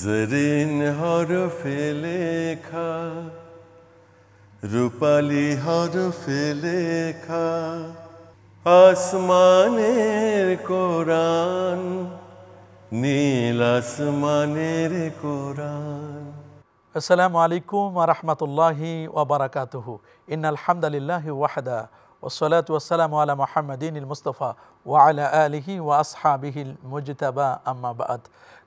জরিন হরফে লেখা রূপালি হরফে লেখা আসমানের কোরআন নীল আসমানের কোরআন আসসালামু আলাইকুম রহমতুল্লাহি ওবরাকাতুহ ইন আলহামদুলিল্লাহ ওয়াহদা والصلاة والسلام على محمد المصطفى وعلى آله وأصحابه المجتبى أما بعد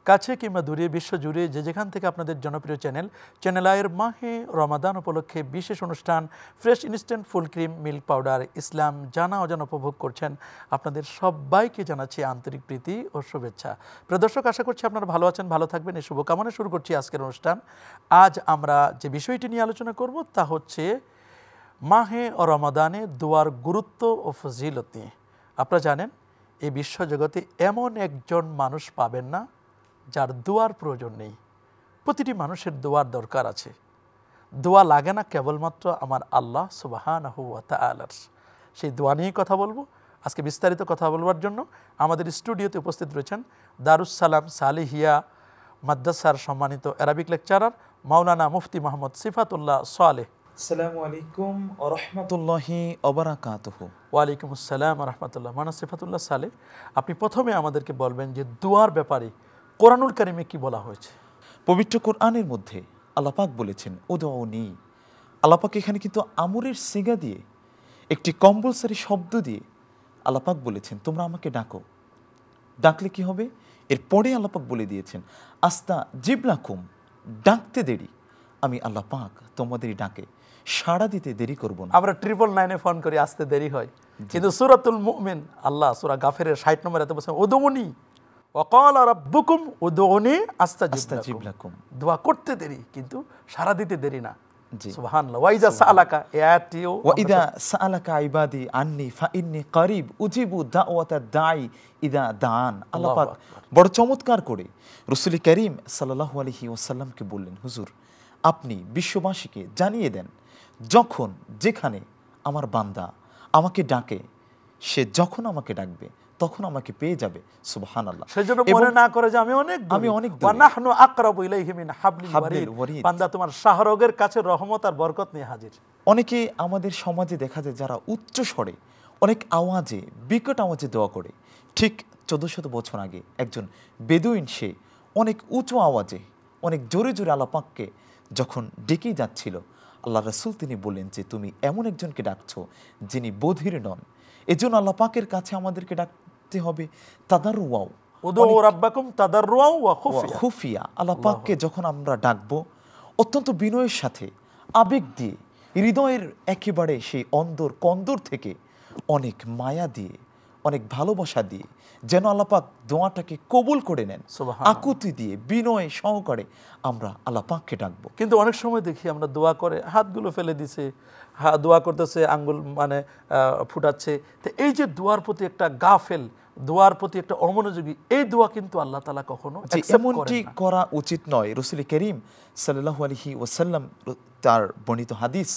কাছে কিংবা দূরে বিশ্বজুড়ে যে যেখান থেকে আপনাদের জনপ্রিয় চ্যানেল চ্যানেল আয়ের মাহে রমাদান উপলক্ষে বিশেষ অনুষ্ঠান fresh instant full cream milk powder ইসলাম জানা অজানা উপভোগ করছেন আপনাদের সবাইকে জানাচ্ছি আন্তরিক প্রীতি ও শুভেচ্ছা প্রদর্শক আশা করছি আপনারা ভালো আছেন ভালো থাকবেন এই শুভকামনা শুরু করছি আজকের অনুষ্ঠান আজ আমরা যে বিষয়টি নিয়ে আলোচনা করব তা হচ্ছে মাহে ও রমাদানে দোয়ার গুরুত্ব ও ফজিলত নিয়ে আপনারা জানেন এই বিশ্বজগতে এমন একজন মানুষ পাবেন না যার দোয়ার প্রয়োজন নেই প্রতিটি মানুষের দোয়ার দরকার আছে দোয়া লাগে না কেবলমাত্র আমার আল্লাহ সুবাহান আলার সেই দোয়া নিয়েই কথা বলবো আজকে বিস্তারিত কথা বলবার জন্য আমাদের স্টুডিওতে উপস্থিত রয়েছেন দারুসালাম সালিহিয়া মাদ্রাসার সম্মানিত অ্যারাবিক লেকচারার মাওলানা মুফতি মোহাম্মদ সিফাতুল্লাহ সালেহ সিফাতুল্লাহ সালে আপনি প্রথমে আমাদেরকে বলবেন যে দুয়ার ব্যাপারে কোরআনুল কারিমে কি বলা হয়েছে পবিত্র কোরআনের মধ্যে আলাপাক বলেছেন নি আল্লাপাক এখানে কিন্তু আমুরের সিগা দিয়ে একটি কম্পালসারি শব্দ দিয়ে আলাপাক বলেছেন তোমরা আমাকে ডাকো ডাকলে কি হবে এরপরে আল্লাপাক বলে দিয়েছেন আস্তা জিবলাকুম ডাকতে দেরি আমি আল্লাহ পাক তোমাদেরই ডাকে সাড়া দিতে দেরি করব না আমরা ট্রিপল নাইনে ফোন করি আসতে দেরি হয় কিন্তু সুরাতুল মুমিন আল্লাহ সুরা গাফের ষাট নম্বর এত বলছেন ওদমনি অকল আর আব্বুকুম উদৌনি আস্তা করতে দেরি কিন্তু সারা দিতে দেরি না বড় চমৎকার করে রসুল করিম সাল্লাহু ওসাল্লামকে বললেন হুজুর আপনি বিশ্ববাসীকে জানিয়ে দেন যখন যেখানে আমার বান্দা আমাকে ডাকে সে যখন আমাকে ডাকবে তখন আমাকে পেয়ে যাবে সুবহান আল্লাহ সেজন্য মনে না করে যে আমি অনেক আমি অনেক নাহনু আকরাবু ইলাইহি মিন হাবলিল ওয়ারিদ বান্দা তোমার শাহরগের কাছে রহমত আর বরকত নিয়ে হাজির অনেকে আমাদের সমাজে দেখা যায় যারা উচ্চ স্বরে অনেক আওয়াজে বিকট আওয়াজে দোয়া করে ঠিক চোদ্দশত বছর আগে একজন বেদুইন সে অনেক উঁচু আওয়াজে অনেক জোরে জোরে আলাপাককে যখন ডেকেই যাচ্ছিল আল্লাহ রাসুল তিনি বললেন যে তুমি এমন একজনকে ডাকছো যিনি বধির নন এজন্য আল্লাহ পাকের কাছে আমাদেরকে ডাক করতে হবে তাদার ওয়াও খুফিয়া আল্লাপাককে যখন আমরা ডাকবো অত্যন্ত বিনয়ের সাথে আবেগ দিয়ে হৃদয়ের একেবারে সেই অন্দর কন্দর থেকে অনেক মায়া দিয়ে অনেক ভালোবাসা দিয়ে যেন আল্লাপাক দোয়াটাকে কবুল করে নেন আকুতি দিয়ে বিনয় সহকারে আমরা আল্লাপাককে ডাকবো কিন্তু অনেক সময় দেখি আমরা দোয়া করে হাতগুলো ফেলে দিছে হা দোয়া করতেছে আঙ্গুল মানে ফুটাচ্ছে তো এই যে দোয়ার প্রতি একটা গাফেল দোয়ার প্রতি একটা অমনোযোগী এই দোয়া কিন্তু আল্লাহ তালা কখনো এমনটি করা উচিত নয় রসুল করিম সাল্লাহ আলহি ওসাল্লাম তার বর্ণিত হাদিস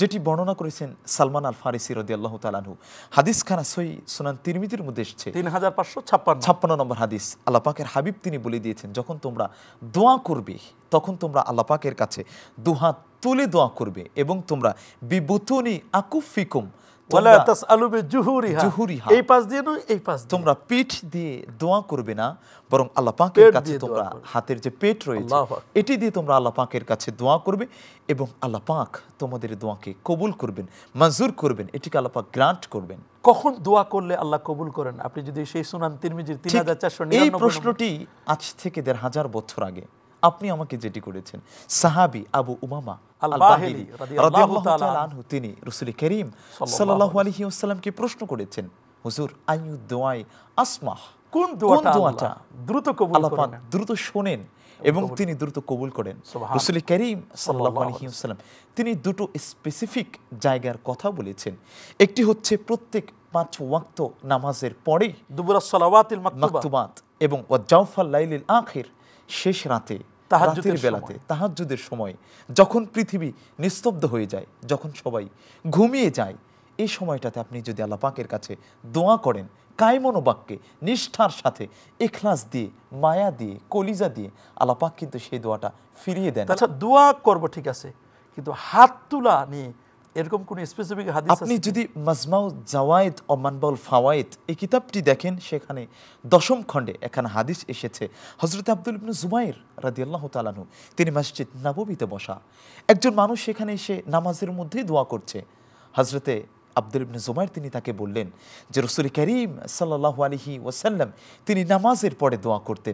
যেটি বর্ণনা করেছেন সালমান আল ফারিসি রদি তালানহু হাদিস খানা সই সুনান তিরমিতির মধ্যে এসছে তিন হাজার পাঁচশো ছাপ্পান্ন ছাপ্পান্ন নম্বর হাদিস আল্লাপাকের হাবিব তিনি বলে দিয়েছেন যখন তোমরা দোয়া করবে তখন তোমরা আল্লাপাকের কাছে দুহাত তুলে দোয়া করবে এবং তোমরা বিবুতুনি আকুফিকুম তোমরা পিঠ দিয়ে দোয়া করবে না বরং কাছে তোমরা হাতের যে পেট রয়েছে এটি দিয়ে তোমরা কাছে দোয়া করবে এবং তোমাদের দোয়াকে কবুল করবেন মঞ্জুর করবেন এটিকে আল্লাহ গ্রান্ট করবেন কখন দোয়া করলে আল্লাহ কবুল করেন আপনি যদি সেই সুনান তিরমিজির তিন হাজার চারশো এই প্রশ্নটি আজ থেকে দেড় হাজার বছর আগে আপনি আমাকে যেটি করেছেন সাহাবি আবু উমামা তিনি রসুল করিম সাল্লাহ প্রশ্ন করেছেন হুজুর আইউ দোয়াই আসমাহ কোন দোয়াটা দ্রুত দ্রুত শোনেন এবং তিনি দ্রুত কবুল করেন করিম সাল্লাহ আলহিউসালাম তিনি দুটো স্পেসিফিক জায়গার কথা বলেছেন একটি হচ্ছে প্রত্যেক পাঁচ ওয়াক্ত নামাজের পরে দুবুরা সালাওয়াতিল মাকতুবাত এবং ওয়াজাউফা লাইলিল আখির শেষ রাতে তাহাজুদের বেলাতে তাহাজুদের সময় যখন পৃথিবী নিস্তব্ধ হয়ে যায় যখন সবাই ঘুমিয়ে যায় এই সময়টাতে আপনি যদি আল্লাহ পাকের কাছে দোয়া করেন কায়মনোবাক্যে নিষ্ঠার সাথে এখলাস দিয়ে মায়া দিয়ে কলিজা দিয়ে আল্লাপাক কিন্তু সেই দোয়াটা ফিরিয়ে দেন আচ্ছা দোয়া করব ঠিক আছে কিন্তু হাত তুলা নিয়ে এরকম কোন স্পেসিফিক হাদিস আপনি যদি মাজমাউ জাওয়ায়েদ ও মানবাউল ফাওয়ায়েদ এই কিতাবটি দেখেন সেখানে দশম খণ্ডে এখানে হাদিস এসেছে হজরত আব্দুল ইবনু জুবাইর রাদিয়াল্লাহু তাআলা নু তিনি মসজিদ নববীতে বসা একজন মানুষ সেখানে এসে নামাজের মধ্যে দোয়া করছে হজরতে আব্দুল ইবনে জুমাইর তিনি তাকে বললেন যে রাসূল করিম সাল্লাল্লাহু আলাইহি ওয়াসাল্লাম তিনি নামাজের পরে দোয়া করতেন